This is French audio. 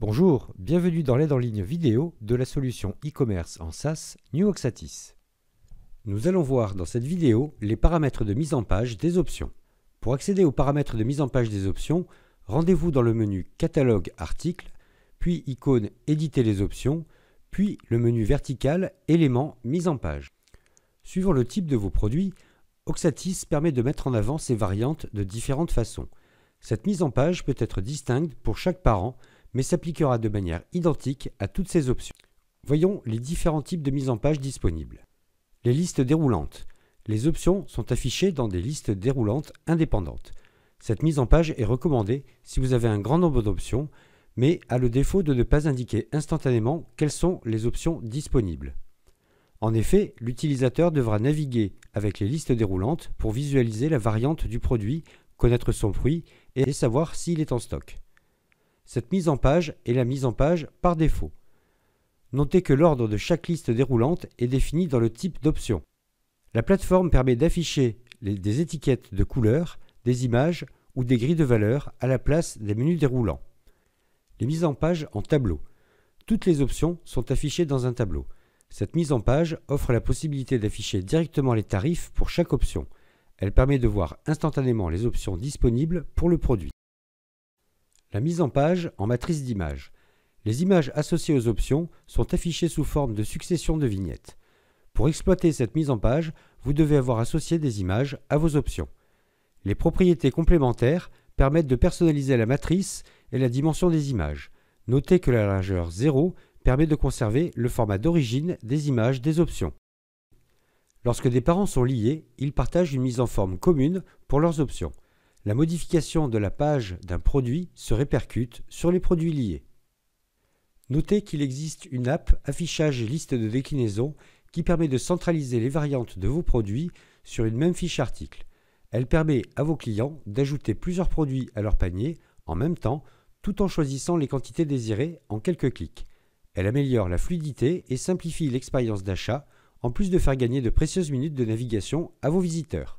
Bonjour, bienvenue dans l'aide en ligne vidéo de la solution e-commerce en SaaS New Oxatis. Nous allons voir dans cette vidéo les paramètres de mise en page des options. Pour accéder aux paramètres de mise en page des options, rendez-vous dans le menu Catalogue Articles, puis icône Éditer les options, puis le menu vertical Éléments Mise en page. Suivant le type de vos produits, Oxatis permet de mettre en avant ces variantes de différentes façons. Cette mise en page peut être distincte pour chaque parent mais s'appliquera de manière identique à toutes ces options. Voyons les différents types de mise en page disponibles. Les listes déroulantes. Les options sont affichées dans des listes déroulantes indépendantes. Cette mise en page est recommandée si vous avez un grand nombre d'options, mais a le défaut de ne pas indiquer instantanément quelles sont les options disponibles. En effet, l'utilisateur devra naviguer avec les listes déroulantes pour visualiser la variante du produit, connaître son prix et savoir s'il est en stock. Cette mise en page est la mise en page par défaut. Notez que l'ordre de chaque liste déroulante est défini dans le type d'option. La plateforme permet d'afficher des étiquettes de couleurs, des images ou des grilles de valeur à la place des menus déroulants. Les mises en page en tableau. Toutes les options sont affichées dans un tableau. Cette mise en page offre la possibilité d'afficher directement les tarifs pour chaque option. Elle permet de voir instantanément les options disponibles pour le produit. La mise en page en matrice d'images. Les images associées aux options sont affichées sous forme de succession de vignettes. Pour exploiter cette mise en page, vous devez avoir associé des images à vos options. Les propriétés complémentaires permettent de personnaliser la matrice et la dimension des images. Notez que la largeur 0 permet de conserver le format d'origine des images des options. Lorsque des parents sont liés, ils partagent une mise en forme commune pour leurs options la modification de la page d'un produit se répercute sur les produits liés. Notez qu'il existe une app affichage et liste de déclinaison qui permet de centraliser les variantes de vos produits sur une même fiche article. Elle permet à vos clients d'ajouter plusieurs produits à leur panier en même temps tout en choisissant les quantités désirées en quelques clics. Elle améliore la fluidité et simplifie l'expérience d'achat en plus de faire gagner de précieuses minutes de navigation à vos visiteurs.